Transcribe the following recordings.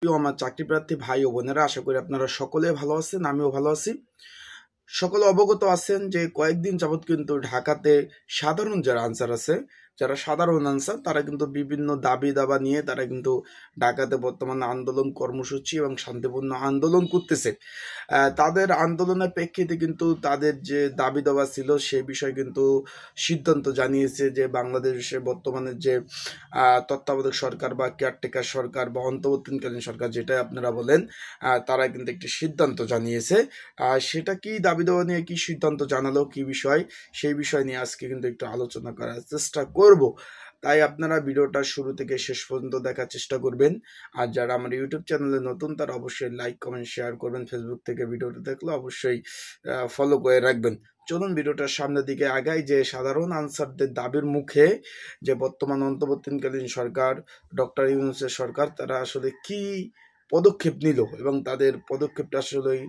প্রিয় আমার চাকরি প্রার্থী ভাই ও বোনেরা আশা করি আপনারা সকলে ভালো আছেন আমিও ভালো আছি সকলে অবগত আছেন যে কয়েকদিন যাবৎ কিন্তু ঢাকাতে সাধারণ যারা আনসার আছে যারা সাধারণ আনসার তারা কিন্তু বিভিন্ন দাবি দাবা নিয়ে তারা কিন্তু ঢাকাতে বর্তমানে আন্দোলন কর্মসূচি এবং শান্তিপূর্ণ আন্দোলন করতেছে তাদের আন্দোলনের প্রেক্ষিতে কিন্তু তাদের যে দাবি দাবা ছিল সে বিষয়ে কিন্তু সিদ্ধান্ত জানিয়েছে যে বাংলাদেশে বর্তমানে যে তত্ত্বাবধায়ক সরকার বা কেয়ারটেকার সরকার বা অন্তর্বর্তীকালীন সরকার যেটা আপনারা বলেন তারা কিন্তু একটি সিদ্ধান্ত জানিয়েছে সেটা কি দাবি দাবা নিয়ে কি সিদ্ধান্ত জানালো কি বিষয় সেই বিষয় নিয়ে আজকে কিন্তু একটু আলোচনা করার চেষ্টা কর করব তাই আপনারা ভিডিওটা শুরু থেকে শেষ পর্যন্ত দেখার চেষ্টা করবেন আর যারা আমার ইউটিউব চ্যানেলে নতুন তারা অবশ্যই লাইক কমেন্ট শেয়ার করবেন ফেসবুক থেকে ভিডিওটা দেখলে অবশ্যই ফলো করে রাখবেন চলুন ভিডিওটার সামনের দিকে আগাই যে সাধারণ আনসারদের দাবির মুখে যে বর্তমান অন্তর্বর্তীকালীন সরকার ডক্টর ইউনুসের সরকার তারা আসলে কি পদক্ষেপ নিল এবং তাদের পদক্ষেপটা আসলেই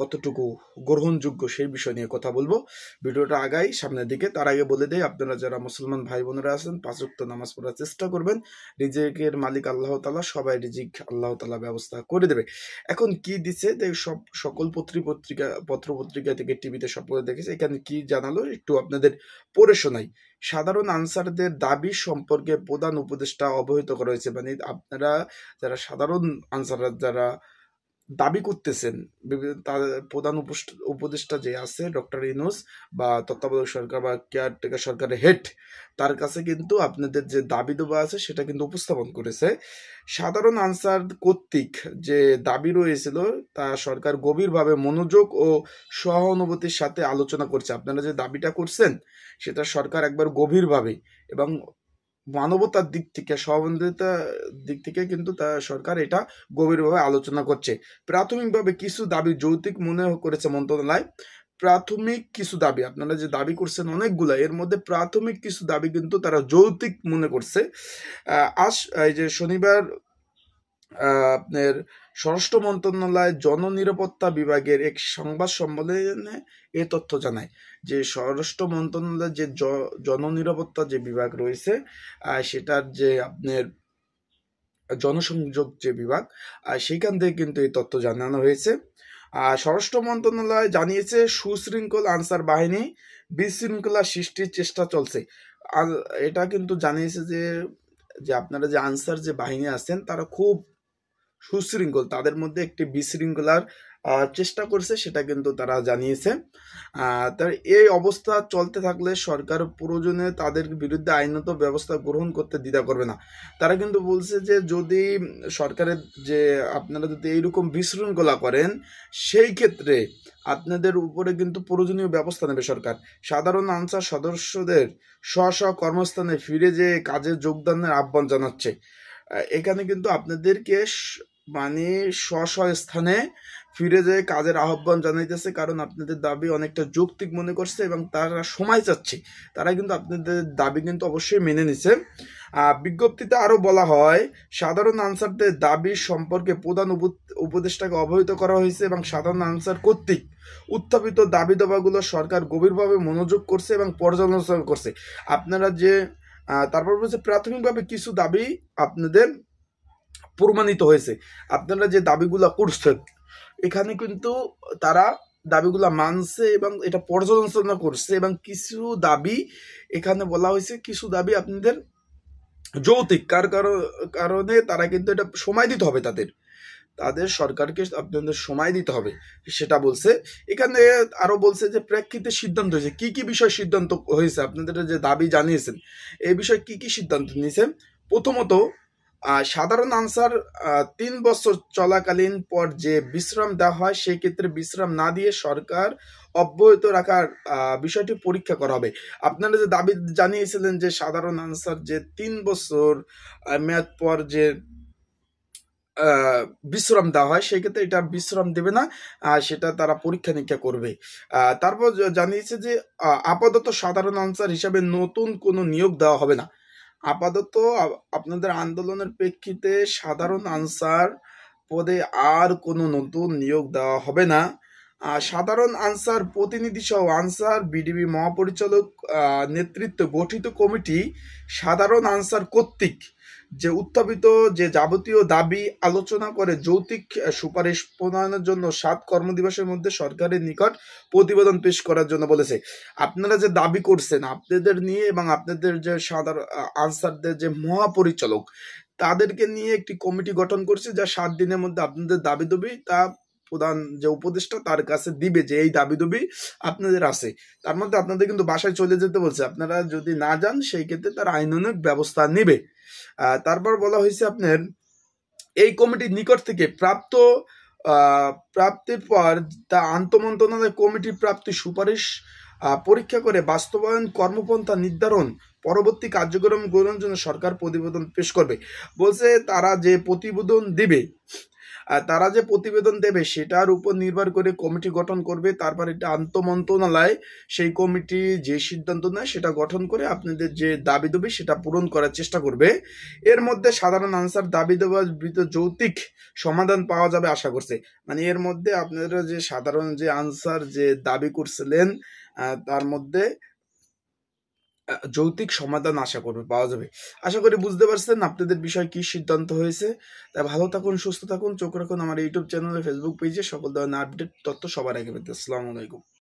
কতটুকু গ্রহণযোগ্য সেই বিষয় নিয়ে কথা বলবো ভিডিওটা আগাই সামনের দিকে তার আগে বলে দেয় আপনারা যারা মুসলমান ভাই বোনেরা আছেন পাঁচক্ত নামাজ পড়ার চেষ্টা করবেন রিজেকের মালিক আল্লাহ তালা সবাই রিজিক আল্লাহ তালা ব্যবস্থা করে দেবে এখন কি দিছে সব সকল পত্রী পত্রিকা পত্র পত্রিকা থেকে টিভিতে সকলে দেখেছে এখানে কি জানালো একটু আপনাদের পড়ে শোনাই সাধারণ আনসারদের দাবি সম্পর্কে প্রধান উপদেষ্টা অবহিত করা হয়েছে মানে আপনারা যারা সাধারণ আনসাররা যারা দাবি করতেছেন তাদের প্রধান উপদেষ্টা যে আছে ডক্টর ইনুস বা তত্ত্বাবধায়ক সরকার বা কেয়ারটেকার সরকারের হেড তার কাছে কিন্তু আপনাদের যে দাবি দেওয়া আছে সেটা কিন্তু উপস্থাপন করেছে সাধারণ আনসার কর্তৃক যে দাবি রয়েছিল তা সরকার গভীরভাবে মনোযোগ ও সহানুভূতির সাথে আলোচনা করছে আপনারা যে দাবিটা করছেন সেটা সরকার একবার গভীরভাবে এবং মানবতার দিক থেকে সহবন্ধিতার দিক থেকে কিন্তু তা সরকার এটা গভীরভাবে আলোচনা করছে প্রাথমিকভাবে কিছু দাবি যৌতিক মনে করেছে মন্ত্রণালয় প্রাথমিক কিছু দাবি আপনারা যে দাবি করছেন অনেকগুলো এর মধ্যে প্রাথমিক কিছু দাবি কিন্তু তারা যৌতিক মনে করছে আস এই যে শনিবার আপনার স্বরাষ্ট্র মন্ত্রণালয়ের জননিরাপত্তা বিভাগের এক সংবাদ সম্মেলনে এ তথ্য জানায় যে স্বরাষ্ট্র মন্ত্রণালয়ের যে জননিরাপত্তা যে বিভাগ রয়েছে সেটার যে আপনার জনসংযোগ যে বিভাগ সেইখান থেকে কিন্তু এই তথ্য জানানো হয়েছে আর স্বরাষ্ট্র মন্ত্রণালয় জানিয়েছে সুশৃঙ্খল আনসার বাহিনী বিশৃঙ্খলা সৃষ্টির চেষ্টা চলছে আর এটা কিন্তু জানিয়েছে যে যে আপনারা যে আনসার যে বাহিনী আছেন তারা খুব সুশৃঙ্খল তাদের মধ্যে একটি বিশৃঙ্খলার চেষ্টা করছে সেটা কিন্তু তারা জানিয়েছে তার এই অবস্থা চলতে থাকলে সরকার প্রয়োজনে তাদের বিরুদ্ধে আইনত ব্যবস্থা গ্রহণ করতে দ্বিধা করবে না তারা কিন্তু বলছে যে যদি সরকারের যে আপনারা যদি এইরকম বিশৃঙ্খলা করেন সেই ক্ষেত্রে আপনাদের উপরে কিন্তু প্রয়োজনীয় ব্যবস্থা নেবে সরকার সাধারণ আনসার সদস্যদের স্ব স্ব কর্মস্থানে ফিরে যেয়ে কাজে যোগদানের আহ্বান জানাচ্ছে এখানে কিন্তু আপনাদেরকে মানে স্ব স্ব স্থানে ফিরে যেয়ে কাজের আহ্বান জানাইতেছে কারণ আপনাদের দাবি অনেকটা যৌক্তিক মনে করছে এবং তারা সময় চাচ্ছে তারা কিন্তু আপনাদের দাবি কিন্তু অবশ্যই মেনে নিছে বিজ্ঞপ্তিতে আরও বলা হয় সাধারণ আনসারদের দাবি সম্পর্কে প্রধান উপদেষ্টাকে অবহিত করা হয়েছে এবং সাধারণ আনসার কর্তৃক উত্থাপিত দাবি দাবাগুলো সরকার গভীরভাবে মনোযোগ করছে এবং পর্যালোচনা করছে আপনারা যে তারপর বলছে প্রাথমিকভাবে কিছু দাবি আপনাদের প্রমাণিত হয়েছে আপনারা যে দাবিগুলো করছেন এখানে কিন্তু তারা দাবিগুলো মানছে এবং এটা পর্যালোচনা করছে এবং কিছু দাবি এখানে বলা হয়েছে কিছু দাবি আপনাদের যৌতিক কার কারণে তারা কিন্তু এটা সময় দিতে হবে তাদের তাদের সরকারকে আপনাদের সময় দিতে হবে সেটা বলছে এখানে আরও বলছে যে প্রেক্ষিতে সিদ্ধান্ত হয়েছে কি কি বিষয় সিদ্ধান্ত হয়েছে আপনাদের যে দাবি জানিয়েছেন এই বিষয়ে কি কি সিদ্ধান্ত নিয়েছেন প্রথমত সাধারণ আনসার তিন বছর চলাকালীন পর যে বিশ্রাম দেওয়া হয় সেই ক্ষেত্রে বিশ্রাম না দিয়ে সরকার অব্যাহত রাখার বিষয়টি পরীক্ষা করা হবে আপনারা যে দাবি জানিয়েছিলেন যে সাধারণ আনসার যে তিন বছর মেয়াদ পর যে বিশ্রাম দেওয়া হয় সেক্ষেত্রে এটা বিশ্রাম দেবে না সেটা তারা পরীক্ষা নিরীক্ষা করবে তারপর জানিয়েছে যে আপাতত সাধারণ আনসার হিসাবে নতুন কোনো নিয়োগ দেওয়া হবে না আপাতত আপনাদের আন্দোলনের প্রেক্ষিতে সাধারণ আনসার পদে আর কোনো নতুন নিয়োগ দেওয়া হবে না সাধারণ আনসার প্রতিনিধি সহ আনসার বিডিবি মহাপরিচালক নেতৃত্ব গঠিত কমিটি সাধারণ আনসার কর্তৃক যে উত্থাপিত যে যাবতীয় দাবি আলোচনা করে যৌতিক সুপারিশ প্রণয়নের জন্য সাত কর্মদিবসের মধ্যে সরকারের নিকট প্রতিবেদন পেশ করার জন্য বলেছে আপনারা যে দাবি করছেন আপনাদের নিয়ে এবং আপনাদের যে সাধারণ আনসারদের যে মহাপরিচালক তাদেরকে নিয়ে একটি কমিটি গঠন করছে যা সাত দিনের মধ্যে আপনাদের দাবি দাবি তা প্রধান যে উপদেষ্টা তার কাছে দিবে যে এই দাবি দাবি আপনাদের আছে তার মধ্যে আপনাদের কিন্তু বাসায় চলে যেতে বলছে আপনারা যদি না যান সেই ক্ষেত্রে তার আইনানুক ব্যবস্থা নেবে তারপর বলা হয়েছে আপনার এই কমিটির নিকট থেকে প্রাপ্ত প্রাপ্তির পর তা মন্ত্রণালয় কমিটির প্রাপ্তি সুপারিশ পরীক্ষা করে বাস্তবায়ন কর্মপন্থা নির্ধারণ পরবর্তী কার্যক্রম গ্রহণের জন্য সরকার প্রতিবেদন পেশ করবে বলছে তারা যে প্রতিবেদন দিবে তারা যে প্রতিবেদন দেবে সেটার উপর নির্ভর করে কমিটি গঠন করবে তারপর এটা আন্ত মন্ত্রণালয় সেই কমিটি যে সিদ্ধান্ত নেয় সেটা গঠন করে আপনাদের যে দাবি দেবে সেটা পূরণ করার চেষ্টা করবে এর মধ্যে সাধারণ আনসার দাবি দেওয়ার যৌতিক সমাধান পাওয়া যাবে আশা করছে মানে এর মধ্যে আপনারা যে সাধারণ যে আনসার যে দাবি করছিলেন তার মধ্যে যৌতিক সমাধান আশা করবে পাওয়া যাবে আশা করি বুঝতে পারছেন আপনাদের বিষয় কি সিদ্ধান্ত হয়েছে তাই ভালো থাকুন সুস্থ থাকুন চোখ রাখুন আমার ইউটিউব চ্যানেলে ফেসবুক পেজে সকল ধরনের আপডেট তথ্য সবার আগে পেতে আসসালামু আলাইকুম